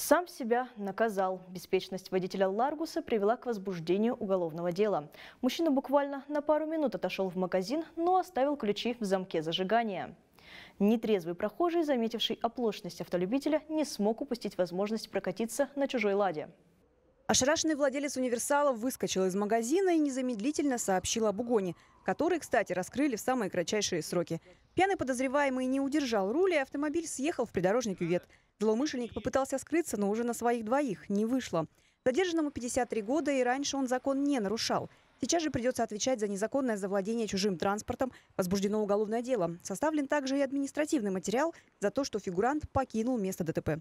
Сам себя наказал. Беспечность водителя Ларгуса привела к возбуждению уголовного дела. Мужчина буквально на пару минут отошел в магазин, но оставил ключи в замке зажигания. Нетрезвый прохожий, заметивший оплошность автолюбителя, не смог упустить возможность прокатиться на чужой ладе. Ошарашенный владелец универсала выскочил из магазина и незамедлительно сообщил об угоне который, кстати, раскрыли в самые кратчайшие сроки. Пьяный подозреваемый не удержал руль, и автомобиль съехал в придорожник Ювет. Злоумышленник попытался скрыться, но уже на своих двоих не вышло. Задержанному 53 года, и раньше он закон не нарушал. Сейчас же придется отвечать за незаконное завладение чужим транспортом. Возбуждено уголовное дело. Составлен также и административный материал за то, что фигурант покинул место ДТП.